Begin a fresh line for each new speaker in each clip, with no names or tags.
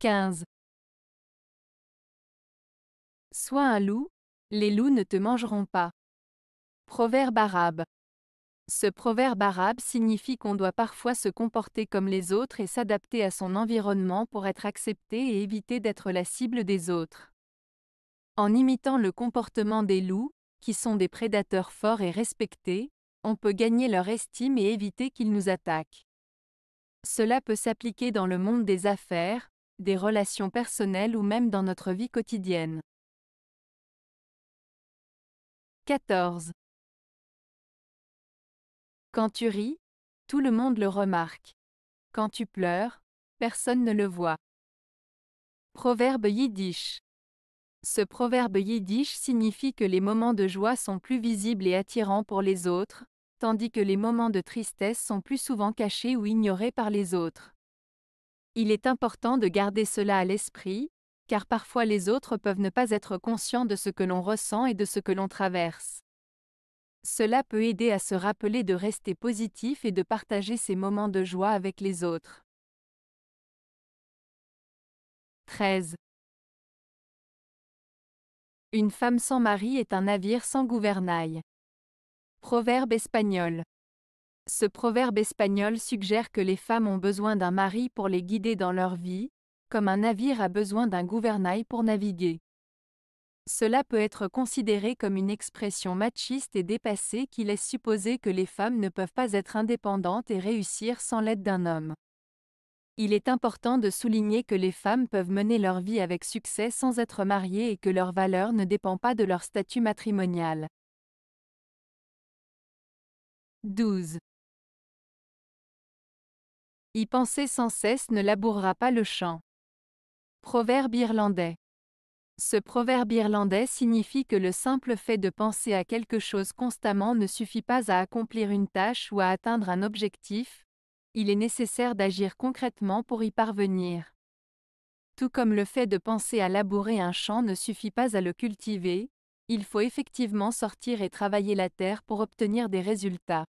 15. Sois
un loup, les loups ne te mangeront pas. Proverbe arabe. Ce proverbe arabe signifie qu'on doit parfois se comporter comme les autres et s'adapter à son environnement pour être accepté et éviter d'être la cible des autres. En imitant le comportement des loups, qui sont des prédateurs forts et respectés, on peut gagner leur estime et éviter qu'ils nous attaquent. Cela peut s'appliquer dans le monde des affaires, des relations personnelles ou même dans notre vie quotidienne.
14. Quand tu ris, tout le monde le remarque. Quand tu pleures, personne
ne le voit. Proverbe yiddish. Ce proverbe yiddish signifie que les moments de joie sont plus visibles et attirants pour les autres, tandis que les moments de tristesse sont plus souvent cachés ou ignorés par les autres. Il est important de garder cela à l'esprit, car parfois les autres peuvent ne pas être conscients de ce que l'on ressent et de ce que l'on traverse. Cela peut aider à se rappeler de rester positif et de partager ses moments de joie avec les autres. 13. Une femme sans mari est un navire sans gouvernail. Proverbe espagnol. Ce proverbe espagnol suggère que les femmes ont besoin d'un mari pour les guider dans leur vie, comme un navire a besoin d'un gouvernail pour naviguer. Cela peut être considéré comme une expression machiste et dépassée qui laisse supposer que les femmes ne peuvent pas être indépendantes et réussir sans l'aide d'un homme. Il est important de souligner que les femmes peuvent mener leur vie avec succès sans être mariées et que leur valeur ne dépend pas de leur statut matrimonial.
12. Y penser sans cesse ne labourera
pas le champ. Proverbe irlandais. Ce proverbe irlandais signifie que le simple fait de penser à quelque chose constamment ne suffit pas à accomplir une tâche ou à atteindre un objectif, il est nécessaire d'agir concrètement pour y parvenir. Tout comme le fait de penser à labourer un champ ne suffit pas à le cultiver, il faut effectivement sortir et travailler la terre pour obtenir des résultats.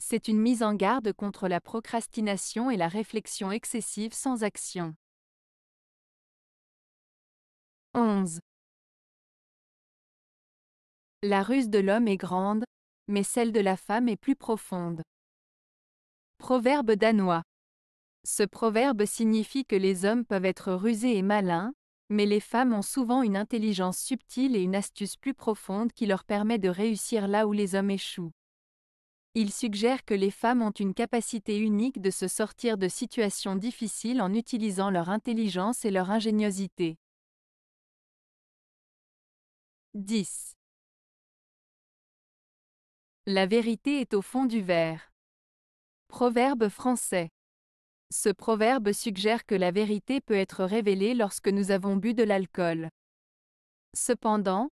C'est une mise en garde contre la procrastination et la réflexion excessive
sans action. 11. La ruse de l'homme est grande, mais celle de la femme est
plus profonde. Proverbe danois. Ce proverbe signifie que les hommes peuvent être rusés et malins, mais les femmes ont souvent une intelligence subtile et une astuce plus profonde qui leur permet de réussir là où les hommes échouent. Il suggère que les femmes ont une capacité unique de se sortir de situations difficiles en utilisant leur intelligence et leur ingéniosité.
10. La vérité est au
fond du verre. Proverbe français. Ce proverbe suggère que la vérité peut être révélée lorsque nous avons bu de l'alcool. Cependant,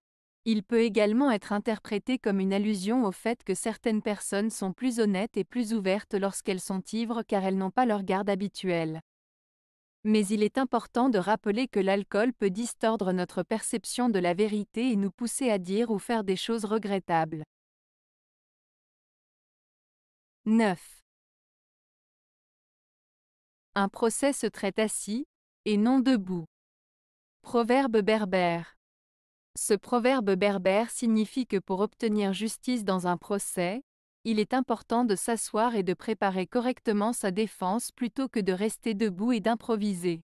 il peut également être interprété comme une allusion au fait que certaines personnes sont plus honnêtes et plus ouvertes lorsqu'elles sont ivres car elles n'ont pas leur garde habituelle. Mais il est important de rappeler que l'alcool peut distordre notre perception de la vérité et nous pousser à dire ou faire des choses regrettables.
9. Un procès se
traite assis, et non debout. Proverbe berbère. Ce proverbe berbère signifie que pour obtenir justice dans un procès, il est important de s'asseoir et de préparer correctement sa défense plutôt que de rester debout et d'improviser.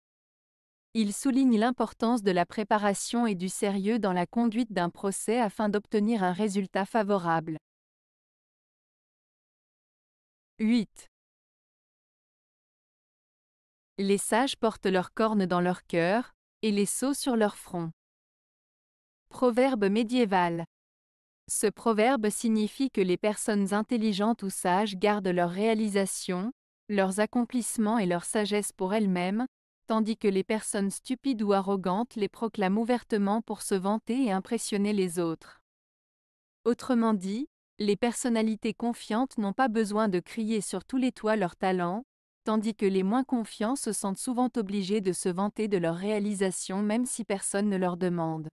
Il souligne l'importance de la préparation et du sérieux dans la conduite d'un procès afin d'obtenir un résultat favorable.
8. Les
sages portent leurs cornes dans leur cœur, et les sceaux sur leur front. Proverbe médiéval. Ce proverbe signifie que les personnes intelligentes ou sages gardent leurs réalisations, leurs accomplissements et leur sagesse pour elles-mêmes, tandis que les personnes stupides ou arrogantes les proclament ouvertement pour se vanter et impressionner les autres. Autrement dit, les personnalités confiantes n'ont pas besoin de crier sur tous les toits leurs talents, tandis que les moins confiants se sentent souvent obligés de se vanter de leurs réalisations même si personne ne leur demande.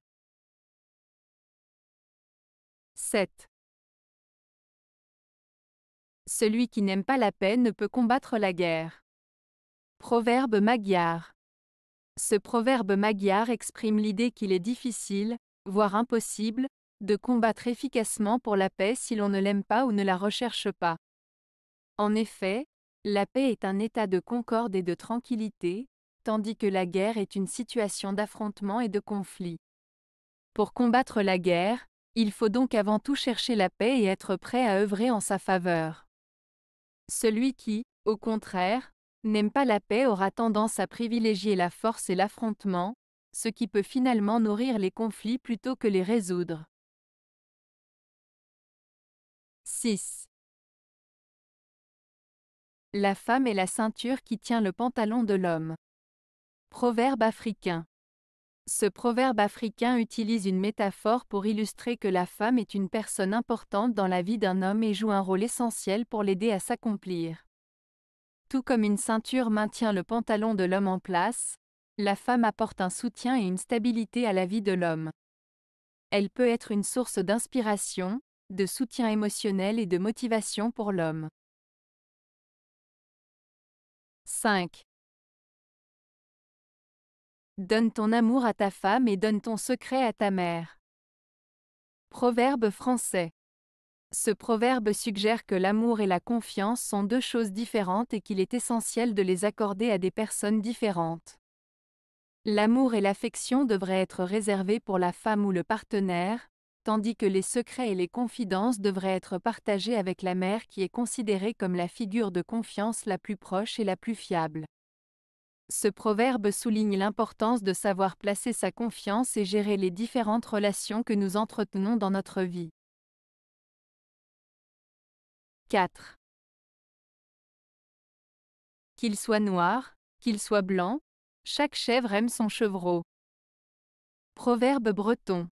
7. Celui qui n'aime pas la paix ne peut combattre la guerre. Proverbe magyar. Ce proverbe magyar exprime l'idée qu'il est difficile, voire impossible, de combattre efficacement pour la paix si l'on ne l'aime pas ou ne la recherche pas. En effet, la paix est un état de concorde et de tranquillité, tandis que la guerre est une situation d'affrontement et de conflit. Pour combattre la guerre, il faut donc avant tout chercher la paix et être prêt à œuvrer en sa faveur. Celui qui, au contraire, n'aime pas la paix aura tendance à privilégier la force et l'affrontement, ce qui peut finalement nourrir les conflits plutôt que les résoudre. 6.
La femme est la ceinture qui tient le pantalon de l'homme.
Proverbe africain. Ce proverbe africain utilise une métaphore pour illustrer que la femme est une personne importante dans la vie d'un homme et joue un rôle essentiel pour l'aider à s'accomplir. Tout comme une ceinture maintient le pantalon de l'homme en place, la femme apporte un soutien et une stabilité à la vie de l'homme. Elle peut être une source d'inspiration, de soutien émotionnel et de motivation
pour l'homme. 5. Donne ton amour à ta femme et donne ton secret à ta mère.
Proverbe français. Ce proverbe suggère que l'amour et la confiance sont deux choses différentes et qu'il est essentiel de les accorder à des personnes différentes. L'amour et l'affection devraient être réservés pour la femme ou le partenaire, tandis que les secrets et les confidences devraient être partagés avec la mère qui est considérée comme la figure de confiance la plus proche et la plus fiable. Ce proverbe souligne l'importance de savoir placer sa confiance et gérer les différentes relations que nous entretenons dans notre vie.
4. Qu'il soit noir, qu'il soit
blanc, chaque chèvre aime son chevreau. Proverbe breton.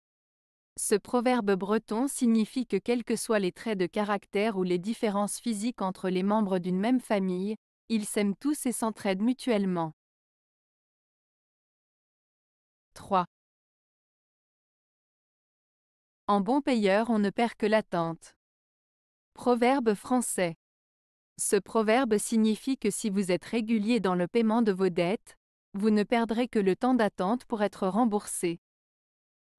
Ce proverbe breton signifie que quels que soient les traits de caractère ou les différences physiques entre les membres d'une même famille, ils s'aiment tous et s'entraident mutuellement. 3. En bon payeur on ne perd que l'attente. Proverbe français. Ce proverbe signifie que si vous êtes régulier dans le paiement de vos dettes, vous ne perdrez que le temps d'attente pour être remboursé.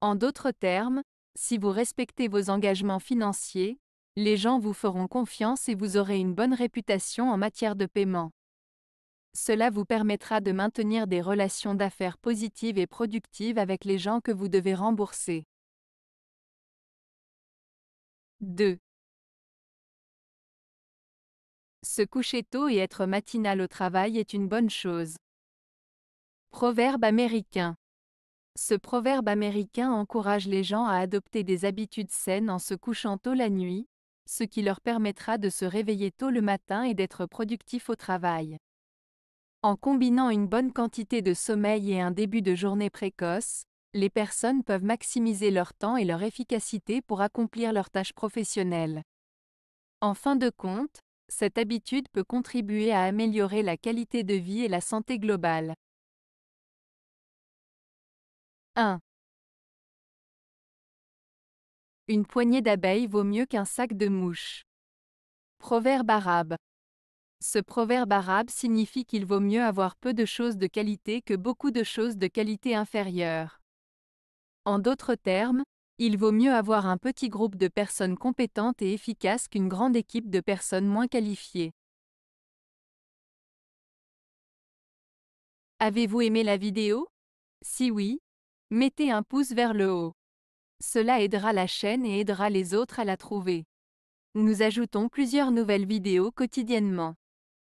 En d'autres termes, si vous respectez vos engagements financiers, les gens vous feront confiance et vous aurez une bonne réputation en matière de paiement. Cela vous permettra de maintenir des relations d'affaires positives et productives avec les gens que vous devez rembourser. 2. Se coucher tôt et être matinal au travail est une bonne chose. Proverbe américain. Ce proverbe américain encourage les gens à adopter des habitudes saines en se couchant tôt la nuit, ce qui leur permettra de se réveiller tôt le matin et d'être productif au travail. En combinant une bonne quantité de sommeil et un début de journée précoce, les personnes peuvent maximiser leur temps et leur efficacité pour accomplir leurs tâches professionnelles. En fin de compte, cette habitude peut contribuer à améliorer la qualité de vie et la santé
globale. 1.
Une poignée d'abeilles vaut mieux qu'un sac de mouches. Proverbe arabe. Ce proverbe arabe signifie qu'il vaut mieux avoir peu de choses de qualité que beaucoup de choses de qualité inférieure. En d'autres termes, il vaut mieux avoir un petit groupe de personnes compétentes et efficaces qu'une grande équipe de
personnes moins qualifiées.
Avez-vous aimé la vidéo Si oui, mettez un pouce vers le haut. Cela aidera la chaîne et aidera les autres à la trouver. Nous ajoutons plusieurs nouvelles vidéos quotidiennement.